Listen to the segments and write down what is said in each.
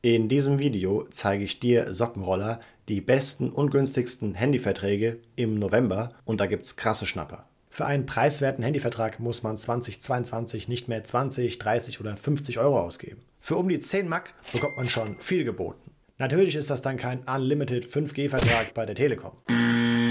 In diesem Video zeige ich dir Sockenroller, die besten und günstigsten Handyverträge im November und da gibt es krasse Schnapper. Für einen preiswerten Handyvertrag muss man 2022 nicht mehr 20, 30 oder 50 Euro ausgeben. Für um die 10 Mack bekommt man schon viel geboten. Natürlich ist das dann kein Unlimited 5G-Vertrag bei der Telekom.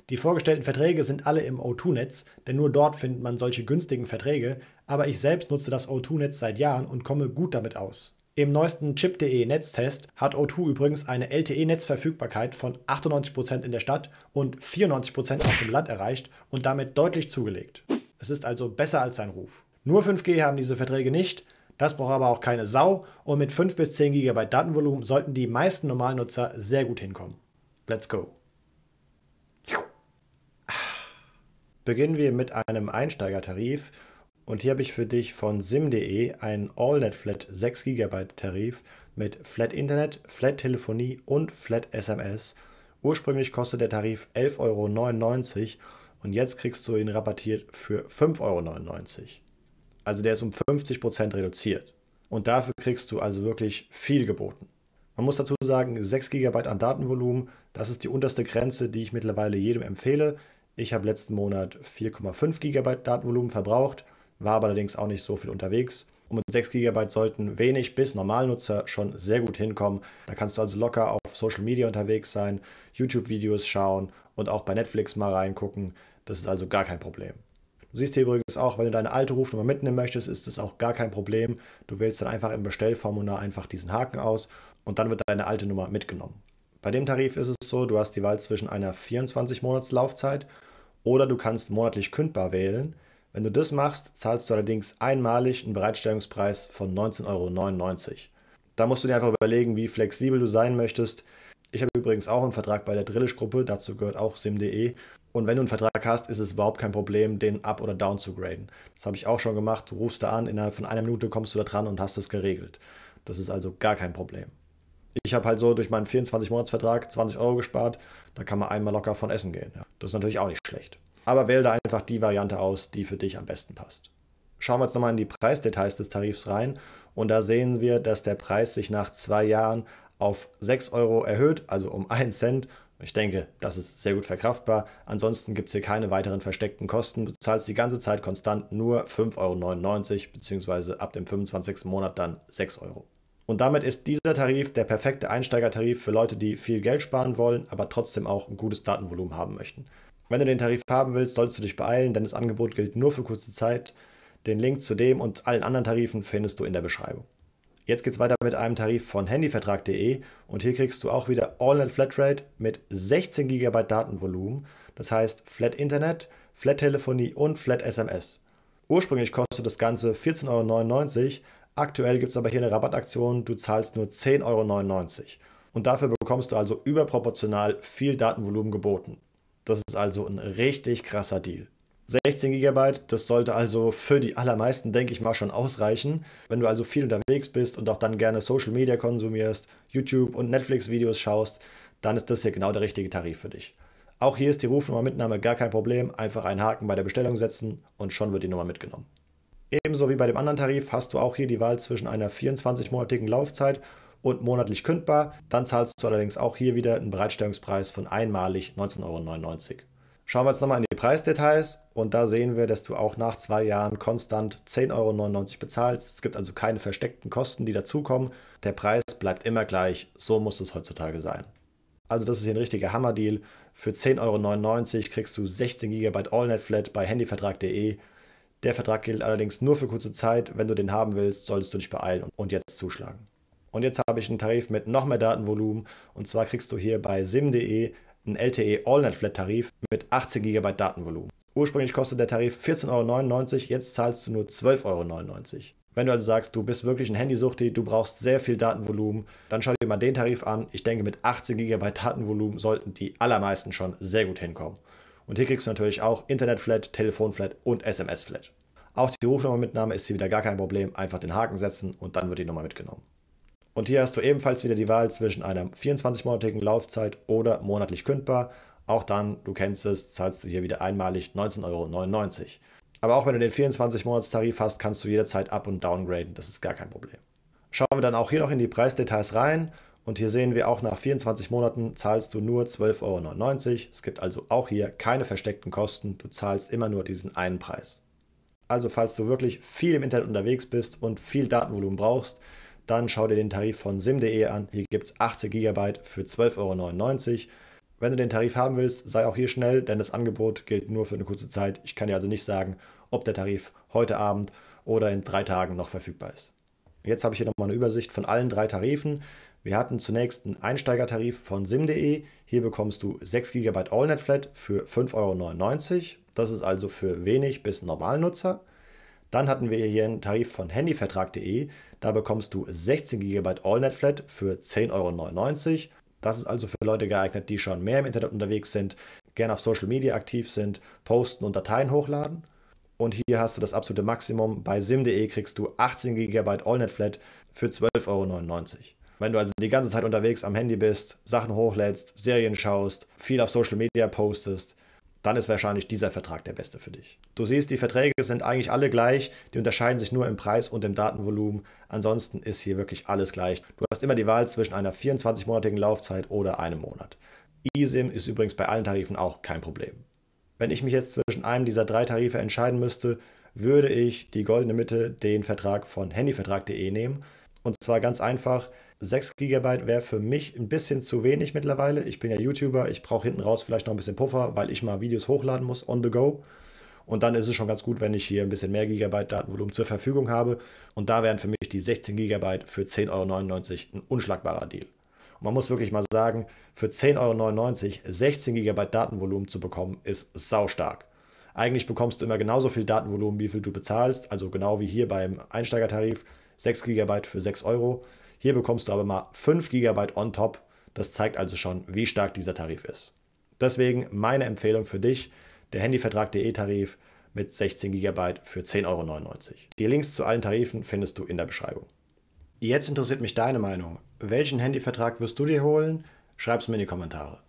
Die vorgestellten Verträge sind alle im O2-Netz, denn nur dort findet man solche günstigen Verträge, aber ich selbst nutze das O2-Netz seit Jahren und komme gut damit aus. Im neuesten Chip.de Netztest hat O2 übrigens eine LTE-Netzverfügbarkeit von 98% in der Stadt und 94% auf dem Land erreicht und damit deutlich zugelegt. Es ist also besser als sein Ruf. Nur 5G haben diese Verträge nicht, das braucht aber auch keine Sau und mit 5 bis 10 GB Datenvolumen sollten die meisten normalen Nutzer sehr gut hinkommen. Let's go. Beginnen wir mit einem Einsteigertarif und hier habe ich für dich von sim.de einen AllNet Flat 6 GB Tarif mit Flat Internet, Flat Telefonie und Flat SMS. Ursprünglich kostet der Tarif 11,99 Euro und jetzt kriegst du ihn rabattiert für 5,99 Euro. Also der ist um 50% reduziert. Und dafür kriegst du also wirklich viel geboten. Man muss dazu sagen, 6 GB an Datenvolumen, das ist die unterste Grenze, die ich mittlerweile jedem empfehle. Ich habe letzten Monat 4,5 GB Datenvolumen verbraucht war allerdings auch nicht so viel unterwegs. Und mit 6 GB sollten wenig bis Normalnutzer schon sehr gut hinkommen. Da kannst du also locker auf Social Media unterwegs sein, YouTube-Videos schauen und auch bei Netflix mal reingucken. Das ist also gar kein Problem. Du siehst hier übrigens auch, wenn du deine alte Rufnummer mitnehmen möchtest, ist das auch gar kein Problem. Du wählst dann einfach im Bestellformular einfach diesen Haken aus und dann wird deine alte Nummer mitgenommen. Bei dem Tarif ist es so, du hast die Wahl zwischen einer 24-Monats-Laufzeit oder du kannst monatlich kündbar wählen. Wenn du das machst, zahlst du allerdings einmalig einen Bereitstellungspreis von 19,99 Euro. Da musst du dir einfach überlegen, wie flexibel du sein möchtest. Ich habe übrigens auch einen Vertrag bei der Drillisch-Gruppe, dazu gehört auch sim.de. Und wenn du einen Vertrag hast, ist es überhaupt kein Problem, den up oder down zu graden. Das habe ich auch schon gemacht. Du rufst da an, innerhalb von einer Minute kommst du da dran und hast das geregelt. Das ist also gar kein Problem. Ich habe halt so durch meinen 24-Monats-Vertrag 20 Euro gespart. Da kann man einmal locker von essen gehen. Das ist natürlich auch nicht schlecht aber wähle da einfach die Variante aus, die für dich am besten passt. Schauen wir jetzt nochmal in die Preisdetails des Tarifs rein und da sehen wir, dass der Preis sich nach zwei Jahren auf 6 Euro erhöht, also um 1 Cent. Ich denke, das ist sehr gut verkraftbar. Ansonsten gibt es hier keine weiteren versteckten Kosten. Du zahlst die ganze Zeit konstant nur 5,99 Euro beziehungsweise ab dem 25. Monat dann 6 Euro. Und damit ist dieser Tarif der perfekte Einsteigertarif für Leute, die viel Geld sparen wollen, aber trotzdem auch ein gutes Datenvolumen haben möchten. Wenn du den Tarif haben willst, solltest du dich beeilen, denn das Angebot gilt nur für kurze Zeit. Den Link zu dem und allen anderen Tarifen findest du in der Beschreibung. Jetzt geht's weiter mit einem Tarif von handyvertrag.de und hier kriegst du auch wieder All-Net Flatrate mit 16 GB Datenvolumen, das heißt Flat Internet, Flat Telefonie und Flat SMS. Ursprünglich kostet das Ganze 14,99 Euro, aktuell gibt es aber hier eine Rabattaktion, du zahlst nur 10,99 Euro. Und dafür bekommst du also überproportional viel Datenvolumen geboten. Das ist also ein richtig krasser Deal. 16 GB, das sollte also für die allermeisten, denke ich mal, schon ausreichen. Wenn du also viel unterwegs bist und auch dann gerne Social Media konsumierst, YouTube und Netflix-Videos schaust, dann ist das hier genau der richtige Tarif für dich. Auch hier ist die Rufnummermitnahme gar kein Problem, einfach einen Haken bei der Bestellung setzen und schon wird die Nummer mitgenommen. Ebenso wie bei dem anderen Tarif hast du auch hier die Wahl zwischen einer 24-monatigen Laufzeit und monatlich kündbar. Dann zahlst du allerdings auch hier wieder einen Bereitstellungspreis von einmalig 19,99 Euro. Schauen wir jetzt nochmal in die Preisdetails und da sehen wir, dass du auch nach zwei Jahren konstant 10,99 Euro bezahlst. Es gibt also keine versteckten Kosten, die dazukommen. Der Preis bleibt immer gleich. So muss es heutzutage sein. Also das ist hier ein richtiger Hammerdeal. Für 10,99 Euro kriegst du 16 GB AllNet Flat bei handyvertrag.de. Der Vertrag gilt allerdings nur für kurze Zeit. Wenn du den haben willst, solltest du dich beeilen und jetzt zuschlagen. Und jetzt habe ich einen Tarif mit noch mehr Datenvolumen. Und zwar kriegst du hier bei sim.de einen LTE all net Flat Tarif mit 18 GB Datenvolumen. Ursprünglich kostet der Tarif 14,99 Euro, jetzt zahlst du nur 12,99 Euro. Wenn du also sagst, du bist wirklich ein Handysuchti, du brauchst sehr viel Datenvolumen, dann schau dir mal den Tarif an. Ich denke, mit 18 GB Datenvolumen sollten die allermeisten schon sehr gut hinkommen. Und hier kriegst du natürlich auch Internet-Flat, Telefon-Flat und SMS-Flat. Auch die Rufnummermitnahme ist hier wieder gar kein Problem. Einfach den Haken setzen und dann wird die Nummer mitgenommen. Und hier hast du ebenfalls wieder die Wahl zwischen einer 24-monatigen Laufzeit oder monatlich kündbar. Auch dann, du kennst es, zahlst du hier wieder einmalig 19,99 Euro. Aber auch wenn du den 24-Monats-Tarif hast, kannst du jederzeit up- und downgraden. Das ist gar kein Problem. Schauen wir dann auch hier noch in die Preisdetails rein. Und hier sehen wir auch nach 24 Monaten zahlst du nur 12,99 Euro. Es gibt also auch hier keine versteckten Kosten. Du zahlst immer nur diesen einen Preis. Also falls du wirklich viel im Internet unterwegs bist und viel Datenvolumen brauchst, dann schau dir den Tarif von sim.de an. Hier gibt es 80 GB für 12,99 Euro. Wenn du den Tarif haben willst, sei auch hier schnell, denn das Angebot gilt nur für eine kurze Zeit. Ich kann dir also nicht sagen, ob der Tarif heute Abend oder in drei Tagen noch verfügbar ist. Jetzt habe ich hier nochmal eine Übersicht von allen drei Tarifen. Wir hatten zunächst einen Einsteigertarif von sim.de. Hier bekommst du 6 GB AllNet Flat für 5,99 Euro. Das ist also für wenig bis Normalnutzer. Dann hatten wir hier einen Tarif von handyvertrag.de. Da bekommst du 16 GB AllNetFlat für 10,99 Euro. Das ist also für Leute geeignet, die schon mehr im Internet unterwegs sind, gerne auf Social Media aktiv sind, posten und Dateien hochladen. Und hier hast du das absolute Maximum. Bei sim.de kriegst du 18 GB AllNetFlat für 12,99 Euro. Wenn du also die ganze Zeit unterwegs am Handy bist, Sachen hochlädst, Serien schaust, viel auf Social Media postest, dann ist wahrscheinlich dieser Vertrag der beste für dich. Du siehst, die Verträge sind eigentlich alle gleich, die unterscheiden sich nur im Preis und im Datenvolumen. Ansonsten ist hier wirklich alles gleich. Du hast immer die Wahl zwischen einer 24-monatigen Laufzeit oder einem Monat. eSIM ist übrigens bei allen Tarifen auch kein Problem. Wenn ich mich jetzt zwischen einem dieser drei Tarife entscheiden müsste, würde ich die goldene Mitte, den Vertrag von handyvertrag.de nehmen. Und zwar ganz einfach, 6 GB wäre für mich ein bisschen zu wenig mittlerweile. Ich bin ja YouTuber, ich brauche hinten raus vielleicht noch ein bisschen Puffer, weil ich mal Videos hochladen muss on the go. Und dann ist es schon ganz gut, wenn ich hier ein bisschen mehr Gigabyte Datenvolumen zur Verfügung habe. Und da wären für mich die 16 GB für 10,99 Euro ein unschlagbarer Deal. Und man muss wirklich mal sagen, für 10,99 Euro 16 GB Datenvolumen zu bekommen, ist saustark. Eigentlich bekommst du immer genauso viel Datenvolumen, wie viel du bezahlst. Also genau wie hier beim Einsteigertarif, 6 GB für 6 Euro. Hier bekommst du aber mal 5 GB on top. Das zeigt also schon, wie stark dieser Tarif ist. Deswegen meine Empfehlung für dich, der Handyvertrag.de Tarif mit 16 GB für 10,99 Euro. Die Links zu allen Tarifen findest du in der Beschreibung. Jetzt interessiert mich deine Meinung. Welchen Handyvertrag wirst du dir holen? Schreib es mir in die Kommentare.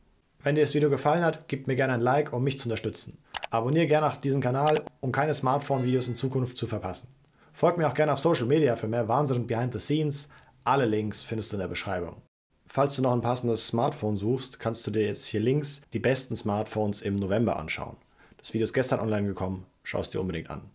Wenn dir das Video gefallen hat, gib mir gerne ein Like, um mich zu unterstützen. Abonniere gerne auch diesen Kanal, um keine Smartphone-Videos in Zukunft zu verpassen. Folgt mir auch gerne auf Social Media für mehr Wahnsinn und behind the scenes, alle Links findest du in der Beschreibung. Falls du noch ein passendes Smartphone suchst, kannst du dir jetzt hier links die besten Smartphones im November anschauen. Das Video ist gestern online gekommen, schau es dir unbedingt an.